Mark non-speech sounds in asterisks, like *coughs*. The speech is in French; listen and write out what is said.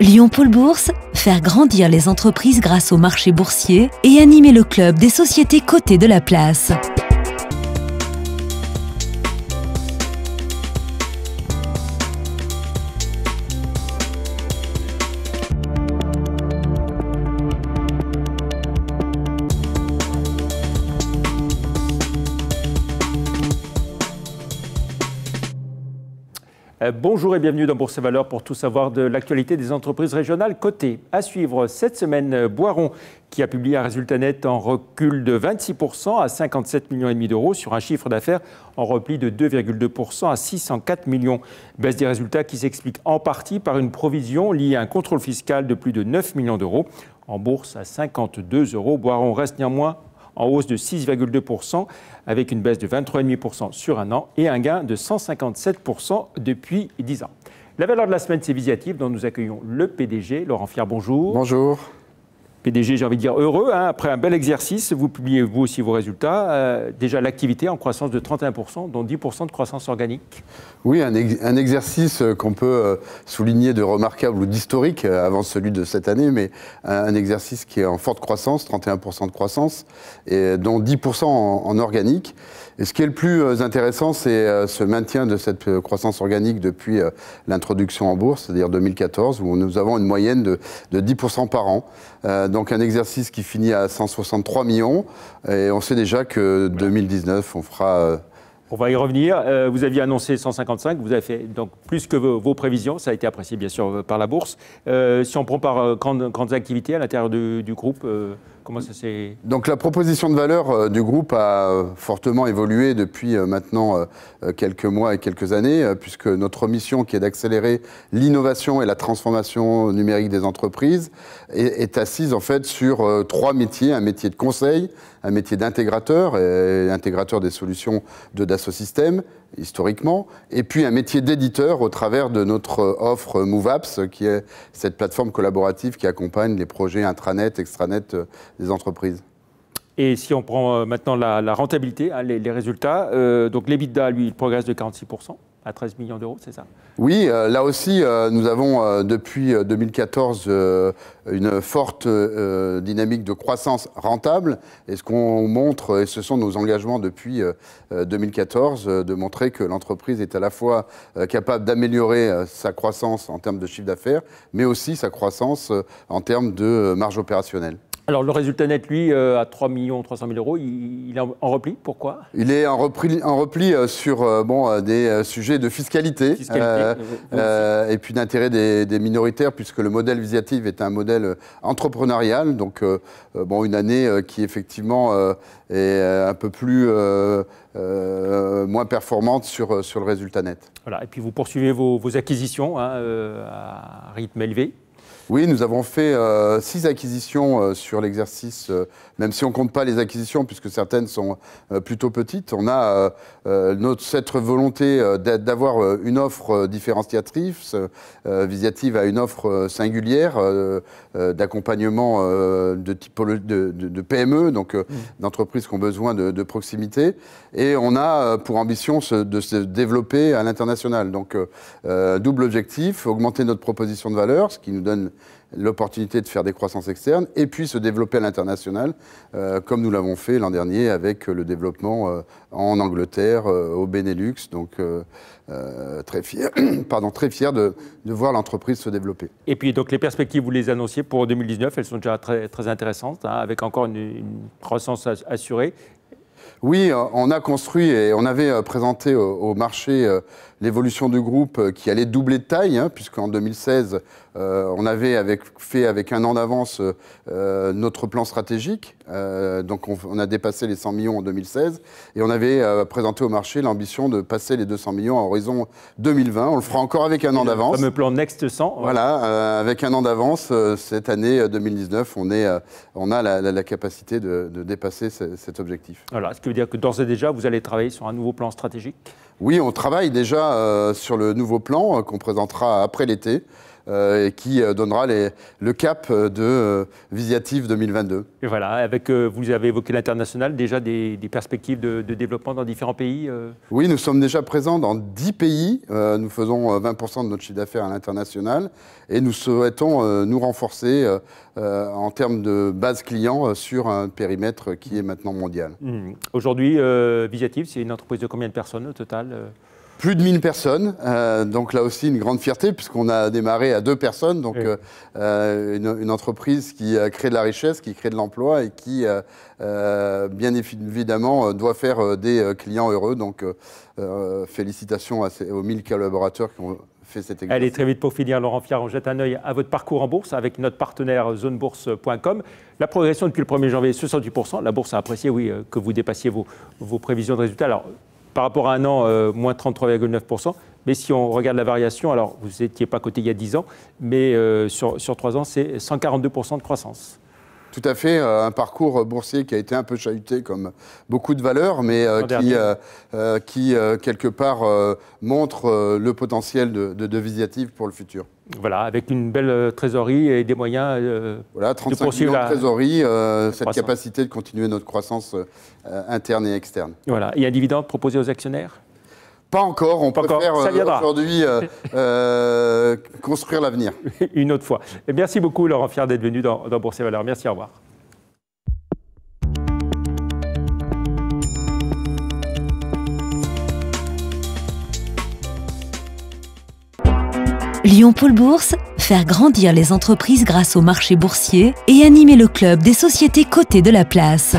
Lyon-Pôle Bourse, faire grandir les entreprises grâce au marché boursier et animer le club des sociétés cotées de la place. Euh, bonjour et bienvenue dans Bourse et Valeurs pour tout savoir de l'actualité des entreprises régionales cotées. À suivre cette semaine, euh, Boiron qui a publié un résultat net en recul de 26% à 57 millions et demi d'euros sur un chiffre d'affaires en repli de 2,2% à 604 millions. Baisse des résultats qui s'explique en partie par une provision liée à un contrôle fiscal de plus de 9 millions d'euros. En bourse à 52 euros, Boiron reste néanmoins en hausse de 6,2%, avec une baisse de 23,5% sur un an et un gain de 157% depuis 10 ans. La valeur de la semaine, c'est Visiative, dont nous accueillons le PDG. Laurent Fier, bonjour. Bonjour. PDG, j'ai envie de dire heureux. Hein. après un bel exercice, vous publiez vous aussi vos résultats. Euh, déjà l'activité en croissance de 31%, dont 10% de croissance organique. Oui, un, exercice euh, qu'on peut euh, souligner de remarquable ou d'historique avant celui de cette année, mais un, exercice qui est en forte croissance, 31% de croissance, et dont 10% en, organique. Et ce qui est le plus intéressant, c'est ce maintien de cette croissance organique depuis l'introduction en bourse, c'est-à-dire 2014, où nous avons une moyenne de, 10% par an donc un exercice qui finit à 163 millions. Et on sait déjà que 2019, on fera. Euh, on va y revenir. Euh, vous aviez annoncé 155, vous avez fait donc plus que vos, prévisions. Ça a été apprécié bien sûr par la bourse. Euh, si on prend par grandes, activités à l'intérieur du groupe, donc la proposition de valeur euh, du groupe a euh, fortement évolué depuis euh, maintenant quelques mois et quelques années, puisque notre mission qui est d'accélérer l'innovation et la transformation numérique des entreprises est, assise en fait sur trois métiers, un métier de conseil, un métier d'intégrateur, et intégrateur des solutions de Dassault Systèmes, historiquement, et puis un métier d'éditeur au travers de notre euh, offre MoveApps, qui est cette plateforme collaborative qui accompagne les projets intranet, extranet euh, des entreprises. Et si on prend euh, maintenant la, rentabilité, hein, les, résultats, donc l'EBITDA, lui, il progresse de 46% à 13 millions d'euros, c'est ça Oui, euh, là aussi, euh, nous avons euh, depuis 2014 une forte dynamique de croissance rentable. Et ce qu'on montre, et ce sont nos engagements depuis 2014, de montrer que l'entreprise est à la fois capable d'améliorer sa croissance en termes de chiffre d'affaires, mais aussi sa croissance en termes de marge opérationnelle. Alors le résultat net, lui, euh, à 3 300 000 euros, il, est en repli. Pourquoi Il est en repli, euh, sur euh, bon, des sujets de fiscalité, et puis d'intérêt des, minoritaires, puisque le modèle visiatif est un modèle entrepreneurial. Donc bon, une année qui effectivement est un peu plus... moins performante sur, le résultat net. Voilà, et puis vous poursuivez vos, acquisitions hein, à rythme élevé, oui, nous avons fait euh, six acquisitions euh, sur l'exercice, euh, même si on ne compte pas les acquisitions, puisque certaines sont plutôt petites. On a notre, cette volonté d'avoir une offre différenciatrice, visiative à une offre singulière d'accompagnement de, de, PME, e, donc mmh. d'entreprises qui ont besoin de, proximité. Et on a pour ambition de se développer à l'international. Donc, double objectif, augmenter notre proposition de valeur, ce qui nous donne l'opportunité de faire des croissances externes et puis se développer à l'international, euh, comme nous l'avons fait l'an dernier avec le développement euh, en Angleterre, euh, au Benelux. Donc, très fier, *coughs* pardon, très fier de, voir l'entreprise se développer. Et puis, donc, les perspectives, vous les annonciez pour 2019, elles sont déjà très, très intéressantes, hein, avec encore une croissance assurée. Oui, on a construit et on avait présenté au marché l'évolution du groupe euh, qui allait doubler de taille, hein, puisqu'en 2016, euh, on avait fait avec un an d'avance euh, notre plan stratégique. donc on, a dépassé les 100 millions en 2016 et on avait présenté au marché l'ambition de passer les 200 millions à horizon 2020. On le fera encore avec un an d'avance. Le fameux plan Next 100. Voilà, avec un an d'avance, cette année 2019, on, a la, capacité de, de dépasser cet objectif. Voilà, ce qui veut dire que d'ores et déjà, vous allez travailler sur un nouveau plan stratégique oui, on travaille déjà euh, sur le nouveau plan euh, qu'on présentera après l'été. Euh, et qui euh, donnera les, le cap euh, de euh, Visiative 2022. Et voilà, avec, vous avez évoqué l'international, déjà des, perspectives de, développement dans différents pays Oui, nous sommes déjà présents dans 10 pays. nous faisons 20% de notre chiffre d'affaires à l'international et nous souhaitons nous renforcer en termes de base client sur un périmètre qui est maintenant mondial. Hmm. Aujourd'hui, Visiative, c'est une entreprise de combien de personnes au total plus de 1000 personnes. Euh, donc là aussi, une grande fierté, puisqu'on a démarré à deux personnes. Donc, euh, une, entreprise qui euh, crée de la richesse, qui crée de l'emploi et qui, bien évidemment, doit faire des clients heureux. Donc, félicitations aux 1000 collaborateurs qui ont fait cet exercice. Allez, très vite pour finir, Laurent Fiard, on jette un œil à votre parcours en bourse avec notre partenaire zonebourse.com. La progression depuis le 1er janvier, 68%. La bourse a apprécié, oui, que vous dépassiez vos, vos prévisions de résultats. Alors, par rapport à un an, euh, moins 33,9%. Mais si on regarde la variation, alors vous n'étiez pas coté il y a 10 ans, mais euh, sur, sur 3 ans, c'est 142% de croissance tout à fait euh, un parcours boursier qui a été un peu chahuté comme beaucoup de valeurs, mais euh, qui, euh, qui quelque part montre le potentiel de, de, Visiative pour le futur. Voilà, avec une belle trésorerie et des moyens voilà, 35 de poursuivre de trésorerie, cette capacité de continuer notre croissance interne et externe. Voilà, et un dividende proposé aux actionnaires pas encore, on peut préfère euh, aujourd'hui euh, euh, construire l'avenir. *laughs* Une autre fois. Et merci beaucoup Laurent Fier d'être venu dans, dans Bourse Valeurs. Merci, au revoir. Lyon Paul Bourse, faire grandir les entreprises grâce au marché boursier et animer le club des sociétés cotées de la place.